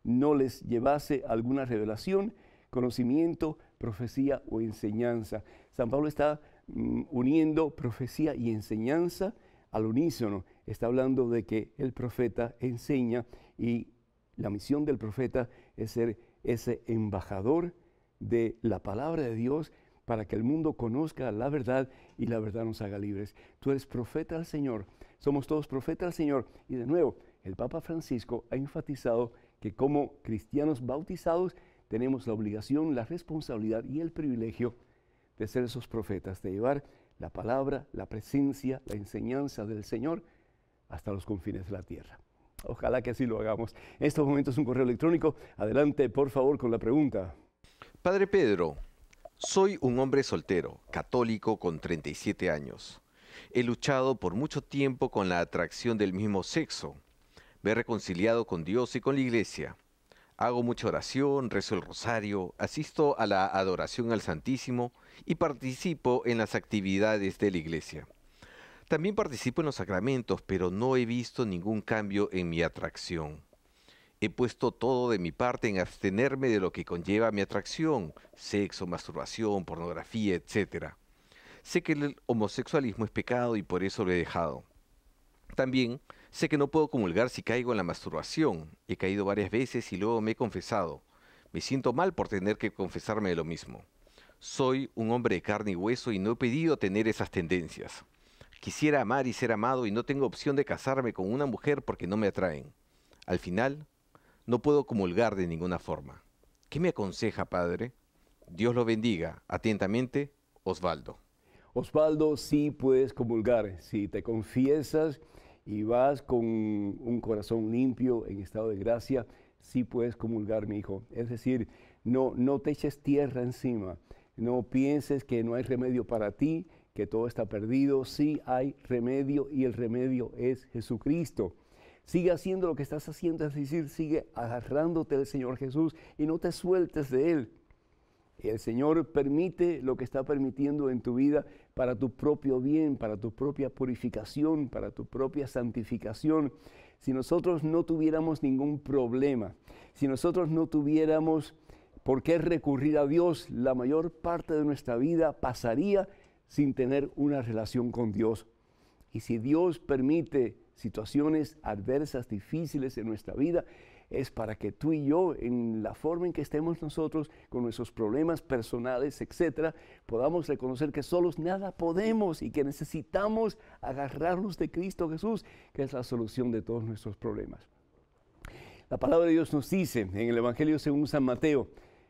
no les llevase alguna revelación, conocimiento, profecía o enseñanza? San Pablo está mm, uniendo profecía y enseñanza al unísono. Está hablando de que el profeta enseña y la misión del profeta es ser ese embajador de la palabra de Dios para que el mundo conozca la verdad y la verdad nos haga libres. Tú eres profeta al Señor somos todos profetas del Señor. Y de nuevo, el Papa Francisco ha enfatizado que como cristianos bautizados tenemos la obligación, la responsabilidad y el privilegio de ser esos profetas, de llevar la palabra, la presencia, la enseñanza del Señor hasta los confines de la tierra. Ojalá que así lo hagamos. En estos momentos un correo electrónico. Adelante, por favor, con la pregunta. Padre Pedro, soy un hombre soltero, católico con 37 años. He luchado por mucho tiempo con la atracción del mismo sexo. Me he reconciliado con Dios y con la iglesia. Hago mucha oración, rezo el rosario, asisto a la adoración al Santísimo y participo en las actividades de la iglesia. También participo en los sacramentos, pero no he visto ningún cambio en mi atracción. He puesto todo de mi parte en abstenerme de lo que conlleva mi atracción, sexo, masturbación, pornografía, etc. Sé que el homosexualismo es pecado y por eso lo he dejado. También sé que no puedo comulgar si caigo en la masturbación. He caído varias veces y luego me he confesado. Me siento mal por tener que confesarme de lo mismo. Soy un hombre de carne y hueso y no he pedido tener esas tendencias. Quisiera amar y ser amado y no tengo opción de casarme con una mujer porque no me atraen. Al final, no puedo comulgar de ninguna forma. ¿Qué me aconseja, padre? Dios lo bendiga. Atentamente, Osvaldo. Osvaldo, sí puedes comulgar, si te confiesas y vas con un corazón limpio, en estado de gracia, sí puedes comulgar, mi hijo. Es decir, no, no te eches tierra encima, no pienses que no hay remedio para ti, que todo está perdido, sí hay remedio y el remedio es Jesucristo. Sigue haciendo lo que estás haciendo, es decir, sigue agarrándote al Señor Jesús y no te sueltes de Él. El Señor permite lo que está permitiendo en tu vida para tu propio bien, para tu propia purificación, para tu propia santificación. Si nosotros no tuviéramos ningún problema, si nosotros no tuviéramos por qué recurrir a Dios, la mayor parte de nuestra vida pasaría sin tener una relación con Dios. Y si Dios permite situaciones adversas, difíciles en nuestra vida, es para que tú y yo, en la forma en que estemos nosotros, con nuestros problemas personales, etcétera, podamos reconocer que solos nada podemos y que necesitamos agarrarnos de Cristo Jesús, que es la solución de todos nuestros problemas. La palabra de Dios nos dice en el Evangelio según San Mateo,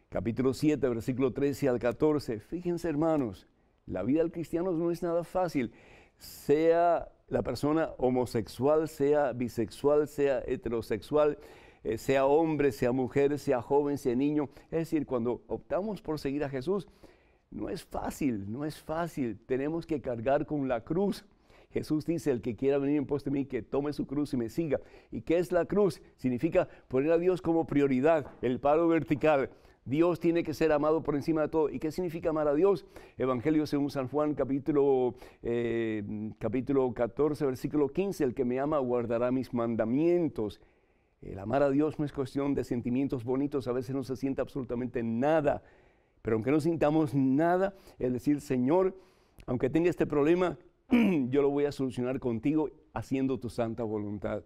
capítulo 7, versículo 13 al 14. Fíjense, hermanos, la vida del cristiano no es nada fácil. Sea la persona homosexual, sea bisexual, sea heterosexual, eh, sea hombre, sea mujer, sea joven, sea niño. Es decir, cuando optamos por seguir a Jesús, no es fácil, no es fácil. Tenemos que cargar con la cruz. Jesús dice, el que quiera venir en pos de mí, que tome su cruz y me siga. ¿Y qué es la cruz? Significa poner a Dios como prioridad, el paro vertical. Dios tiene que ser amado por encima de todo. ¿Y qué significa amar a Dios? Evangelio según San Juan, capítulo, eh, capítulo 14, versículo 15. El que me ama guardará mis mandamientos el amar a Dios no es cuestión de sentimientos bonitos, a veces no se siente absolutamente nada. Pero aunque no sintamos nada, es decir, Señor, aunque tenga este problema, *clears throat* yo lo voy a solucionar contigo haciendo tu santa voluntad.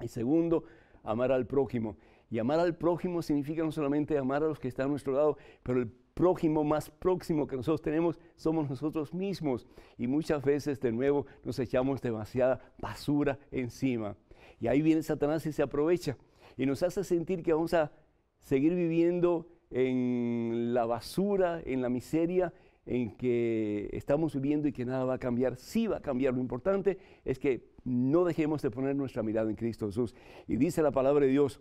Y segundo, amar al prójimo. Y amar al prójimo significa no solamente amar a los que están a nuestro lado, pero el prójimo más próximo que nosotros tenemos somos nosotros mismos. Y muchas veces, de nuevo, nos echamos demasiada basura encima. Y ahí viene Satanás y se aprovecha y nos hace sentir que vamos a seguir viviendo en la basura, en la miseria en que estamos viviendo y que nada va a cambiar. Sí va a cambiar. Lo importante es que no dejemos de poner nuestra mirada en Cristo Jesús. Y dice la palabra de Dios,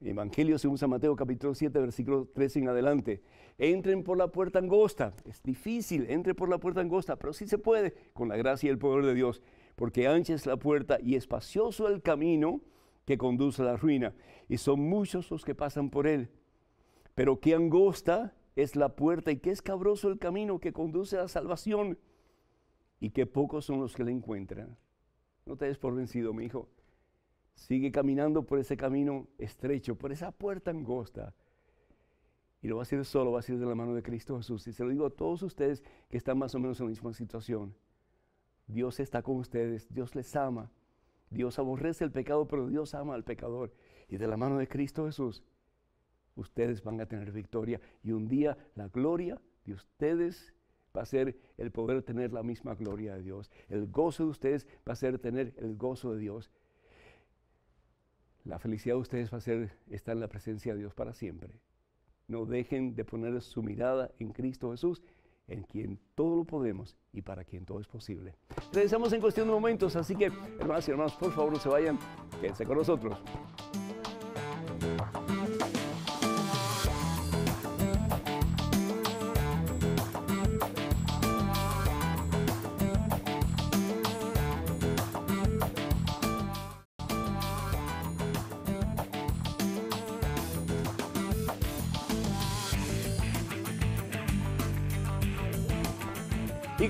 Evangelio según San Mateo capítulo 7, versículo 13 en adelante. Entren por la puerta angosta. Es difícil, entre por la puerta angosta, pero sí se puede con la gracia y el poder de Dios porque ancha es la puerta y espacioso el camino que conduce a la ruina, y son muchos los que pasan por él. Pero qué angosta es la puerta y qué escabroso el camino que conduce a la salvación, y qué pocos son los que la encuentran. No te des por vencido, mi hijo. Sigue caminando por ese camino estrecho, por esa puerta angosta. Y lo va a hacer solo, va a ser de la mano de Cristo Jesús. Y se lo digo a todos ustedes que están más o menos en la misma situación. Dios está con ustedes, Dios les ama. Dios aborrece el pecado, pero Dios ama al pecador. Y de la mano de Cristo Jesús, ustedes van a tener victoria. Y un día la gloria de ustedes va a ser el poder tener la misma gloria de Dios. El gozo de ustedes va a ser tener el gozo de Dios. La felicidad de ustedes va a ser estar en la presencia de Dios para siempre. No dejen de poner su mirada en Cristo Jesús en quien todo lo podemos y para quien todo es posible. Regresamos en cuestión de momentos, así que hermanas y hermanas, por favor no se vayan, quédense con nosotros.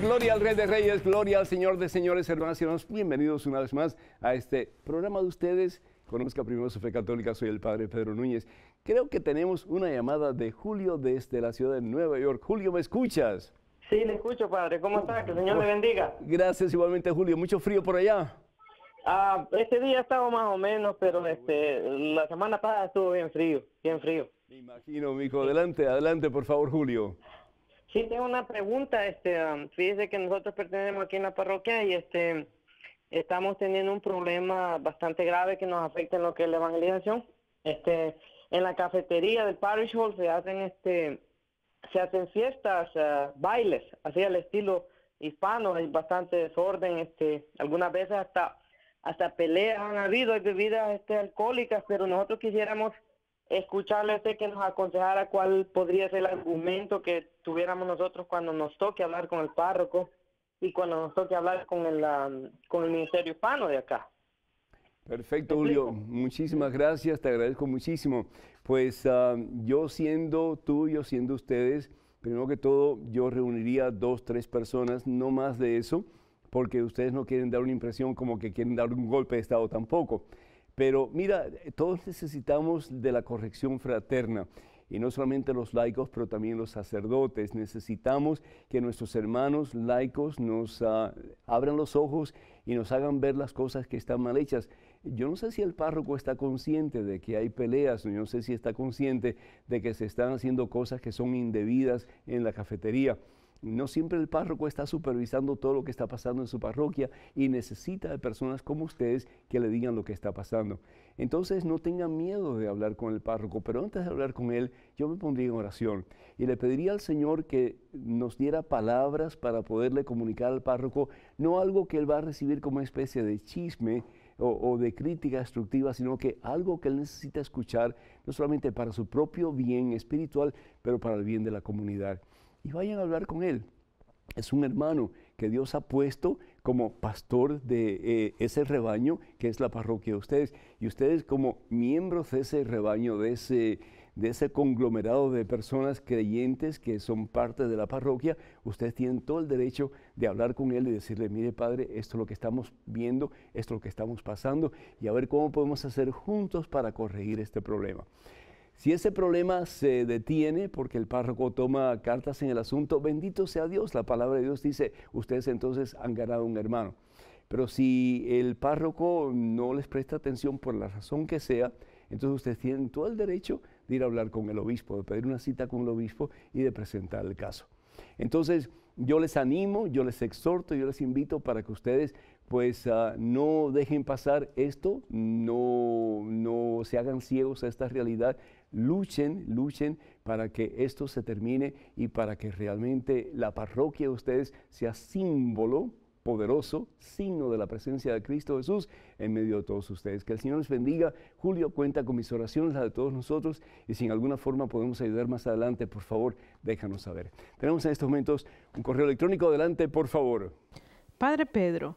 gloria al Rey de Reyes, gloria al Señor de Señores, hermanas y hermanos. Bienvenidos una vez más a este programa de ustedes. Conozca primero su fe católica, soy el Padre Pedro Núñez. Creo que tenemos una llamada de Julio desde la ciudad de Nueva York. Julio, ¿me escuchas? Sí, le escucho, Padre. ¿Cómo está? Que el Señor le bendiga. Gracias igualmente, Julio. ¿Mucho frío por allá? Ah, este día estaba más o menos, pero este, la semana pasada estuvo bien frío, bien frío. Me imagino, mijo. Adelante, adelante, por favor, Julio. Sí, tengo una pregunta. Este, um, fíjese que nosotros pertenecemos aquí en la parroquia y este estamos teniendo un problema bastante grave que nos afecta en lo que es la evangelización. Este, en la cafetería del Parish Hall se hacen este se hacen fiestas, uh, bailes, así al estilo hispano, hay bastante desorden, este, algunas veces hasta hasta peleas han habido, hay bebidas este, alcohólicas, pero nosotros quisiéramos escucharle usted que nos aconsejara cuál podría ser el argumento que tuviéramos nosotros cuando nos toque hablar con el párroco y cuando nos toque hablar con el, con el Ministerio Hispano de acá. Perfecto, Julio. Muchísimas gracias, te agradezco muchísimo. Pues ah, yo siendo tú, yo siendo ustedes, primero que todo, yo reuniría dos, tres personas, no más de eso, porque ustedes no quieren dar una impresión como que quieren dar un golpe de Estado tampoco. Pero mira, eh, todos necesitamos de la corrección fraterna. Y no solamente los laicos, pero también los sacerdotes. Necesitamos que nuestros hermanos laicos nos ah, abran los ojos y nos hagan ver las cosas que están mal hechas. Yo no sé si el párroco está consciente de que hay peleas, yo no sé si está consciente de que se están haciendo cosas que son indebidas en la cafetería. No siempre el párroco está supervisando todo lo que está pasando en su parroquia y necesita de personas como ustedes que le digan lo que está pasando. Entonces no tengan miedo de hablar con el párroco, pero antes de hablar con él yo me pondría en oración y le pediría al Señor que nos diera palabras para poderle comunicar al párroco, no algo que él va a recibir como una especie de chisme, o, o, de crítica destructiva, sino que algo que él necesita escuchar, no solamente para su propio bien espiritual, pero para el bien de la comunidad y vayan a hablar con él. Es un hermano que Dios ha puesto como pastor de eh, ese rebaño que es la parroquia de ustedes. Y ustedes como miembros de ese rebaño, de ese, de ese conglomerado de personas creyentes que son parte de la parroquia, ustedes tienen todo el derecho de hablar con él y decirle, mire padre, esto es lo que estamos viendo, esto es lo que estamos pasando y a ver cómo podemos hacer juntos para corregir este problema. Si ese problema se detiene porque el párroco toma cartas en el asunto, bendito sea Dios. La palabra de Dios dice, ustedes entonces han ganado un hermano. Pero si el párroco no les presta atención por la razón que sea, entonces ustedes tienen todo el derecho de ir a hablar con el obispo, de pedir una cita con el obispo y de presentar el caso. Entonces, yo les animo, yo les exhorto, yo les invito para que ustedes pues ah, no dejen pasar esto, no, no se hagan ciegos a esta realidad, luchen, luchen para que esto se termine y para que realmente la parroquia de ustedes sea símbolo poderoso, signo de la presencia de Cristo Jesús en medio de todos ustedes. Que el Señor les bendiga. Julio cuenta con mis oraciones, la de todos nosotros, y si en alguna forma podemos ayudar más adelante, por favor, déjanos saber. Tenemos en estos momentos un correo electrónico. Adelante, por favor. Padre Pedro,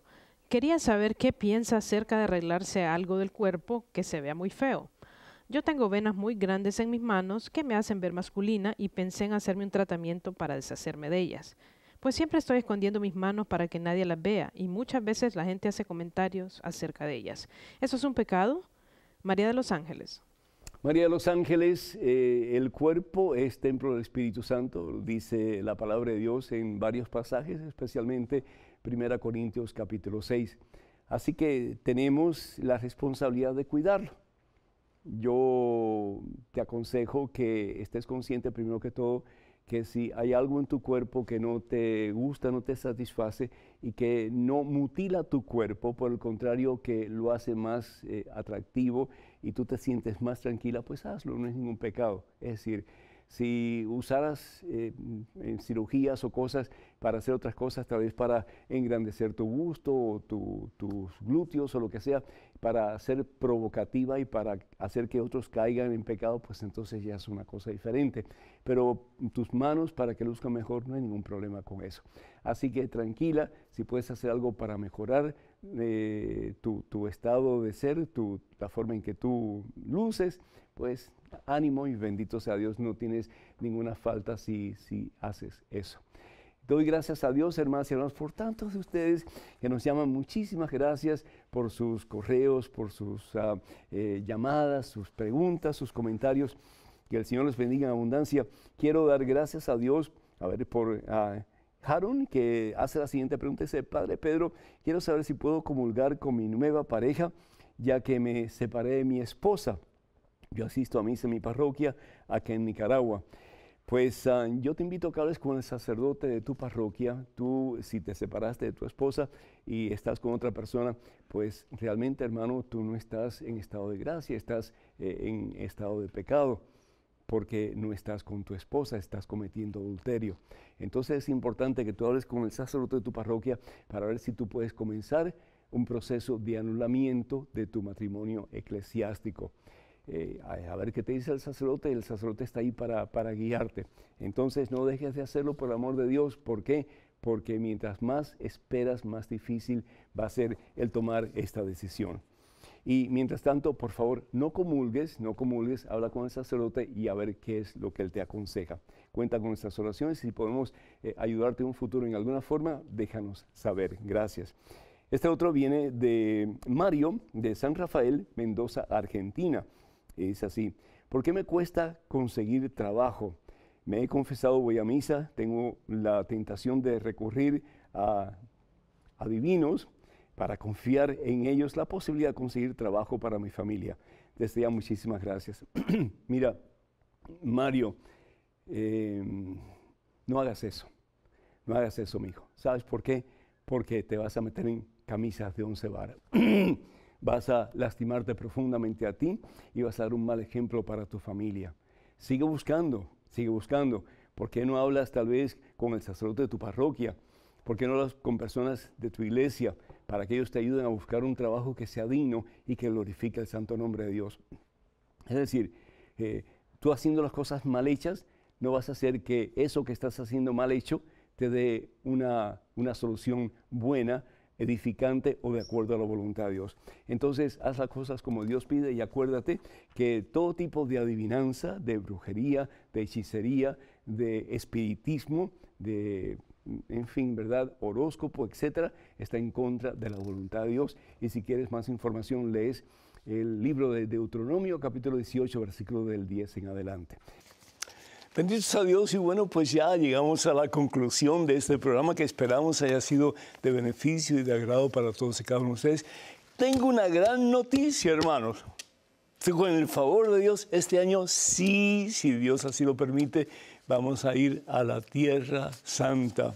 quería saber qué piensa acerca de arreglarse algo del cuerpo que se vea muy feo. Yo tengo venas muy grandes en mis manos que me hacen ver masculina y pensé en hacerme un tratamiento para deshacerme de ellas. Pues siempre estoy escondiendo mis manos para que nadie las vea y muchas veces la gente hace comentarios acerca de ellas. ¿Eso es un pecado? María de los Ángeles. María de los Ángeles, eh, el cuerpo es templo del Espíritu Santo, dice la palabra de Dios en varios pasajes, especialmente 1 Corintios capítulo 6. Así que tenemos la responsabilidad de cuidarlo yo te aconsejo que estés consciente primero que todo que si hay algo en tu cuerpo que no te gusta, no te satisface y que no mutila tu cuerpo, por el contrario, que lo hace más eh, atractivo y tú te sientes más tranquila, pues hazlo, no es ningún pecado. Es decir, si usaras eh, en cirugías o cosas para hacer otras cosas, tal vez para engrandecer tu gusto o tus glúteos o lo que sea, para ser provocativa y para hacer que otros caigan en pecado, pues entonces ya es una cosa diferente. Pero tus manos para que luzcan mejor, no hay ningún problema con eso. Así que tranquila, si puedes hacer algo para mejorar eh, tu, estado de ser, la forma en que tú luces, pues ánimo y bendito sea Dios, no tienes ninguna falta si, si haces eso. Doy gracias a Dios, hermanas y hermanos, por tantos de ustedes que nos llaman. Muchísimas gracias por sus correos, por sus ah, eh, llamadas, sus preguntas, sus comentarios. Que el Señor les bendiga en abundancia. Quiero dar gracias a Dios, a ver, por Harun, que hace la siguiente pregunta. Dice, Padre Pedro, quiero saber si puedo comulgar con mi nueva pareja, ya que me separé de mi esposa. Yo asisto a misa en mi parroquia, aquí en Nicaragua. Pues ah, yo te invito a que hables con el sacerdote de tu parroquia. Tú, si te separaste de tu esposa y estás con otra persona, pues realmente, hermano, tú no estás en estado de gracia, estás eh, en estado de pecado porque no estás con tu esposa, estás cometiendo adulterio. Entonces es importante que tú hables con el sacerdote de tu parroquia para ver si tú puedes comenzar un proceso de anulamiento de tu matrimonio eclesiástico. Eh, a, ver qué te dice el sacerdote, el sacerdote está ahí para, guiarte. Entonces no dejes de hacerlo por el amor de Dios. ¿Por qué? Porque mientras más esperas, más difícil va a ser el tomar esta decisión. Y mientras tanto, por favor, no comulgues, no comulgues, habla con el sacerdote y a ver qué es lo que él te aconseja. Cuenta con nuestras oraciones. Si podemos eh, ayudarte en un futuro en alguna forma, déjanos saber. Gracias. Este otro viene de Mario, de San Rafael, Mendoza, Argentina. Y dice así, ¿por qué me cuesta conseguir trabajo? Me he confesado, voy a misa, tengo la tentación de recurrir a divinos para confiar en ellos la posibilidad de conseguir trabajo para mi familia. Desde ya muchísimas gracias. *clears throat* Mira, Mario, em, no hagas eso. No hagas eso, mi hijo ¿Sabes por qué? Porque te vas a meter en camisas de once varas. *clears throat* vas a lastimarte profundamente a ti y vas a dar un mal ejemplo para tu familia. Sigue buscando, sigue buscando. ¿Por qué no hablas tal vez con el sacerdote de tu parroquia? ¿Por qué no hablas con personas de tu iglesia para que ellos te ayuden a buscar un trabajo que sea digno y que glorifique el santo nombre de Dios? Es decir, eh, tú haciendo las cosas mal hechas, no vas a hacer que eso que estás haciendo mal hecho te dé una, una solución buena edificante o de acuerdo a la voluntad de Dios. Entonces, haz las cosas como Dios pide y acuérdate que todo tipo de adivinanza, de brujería, de hechicería, de espiritismo, de en fin, ¿verdad? Horóscopo, etcétera, está en contra de la voluntad de Dios. Y si quieres más información, lees el libro de Deuteronomio, capítulo 18, versículo del 10 en adelante. Bendito sea Dios y bueno, pues ya llegamos a la conclusión de este programa que esperamos haya sido de beneficio y de agrado para todos y cada uno de ustedes. Tengo una gran noticia, hermanos. Con el favor de Dios, este año sí, si Dios así lo permite, vamos a ir a la Tierra Santa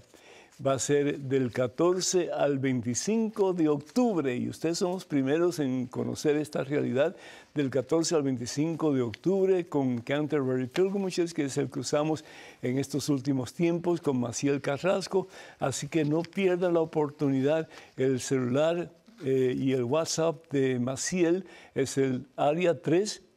va a ser del 14 al 25 de octubre y ustedes son los primeros en conocer esta realidad del 14 al 25 de octubre con Canterbury Pilgrimages, que es el que usamos en estos últimos tiempos con Maciel Carrasco, así que no pierdan la oportunidad, el celular eh, y el WhatsApp de Maciel es el área 3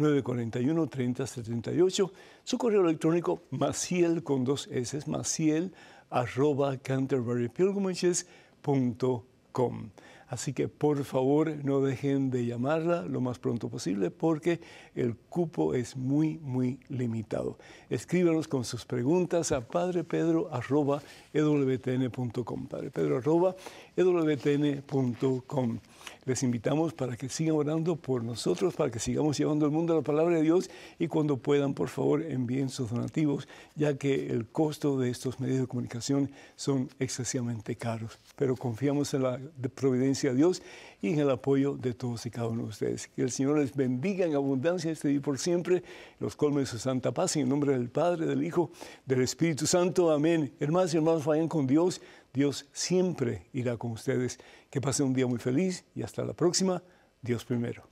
941 3078. Su correo electrónico maciel con dos S, maciel arroba canterburypilgrimages.com. Así que por favor no dejen de llamarla lo más pronto posible porque el cupo es muy, muy limitado. Escríbanos con sus preguntas a arroba, e Padrepedro.com. Les invitamos para que sigan orando por nosotros, para que sigamos llevando al mundo a la palabra de Dios y cuando puedan, por favor, envíen sus donativos, ya que el costo de estos medios de comunicación son excesivamente caros. Pero confiamos en la providencia de Dios y en el apoyo de todos y cada uno de ustedes. Que el Señor les bendiga en abundancia este día por siempre, los colmes de su santa paz, en el nombre del Padre, del Hijo, del Espíritu Santo. Amén. Hermanos y hermanos, vayan con Dios. Dios siempre irá con ustedes. Que pasen un día muy feliz y hasta la próxima. Dios primero.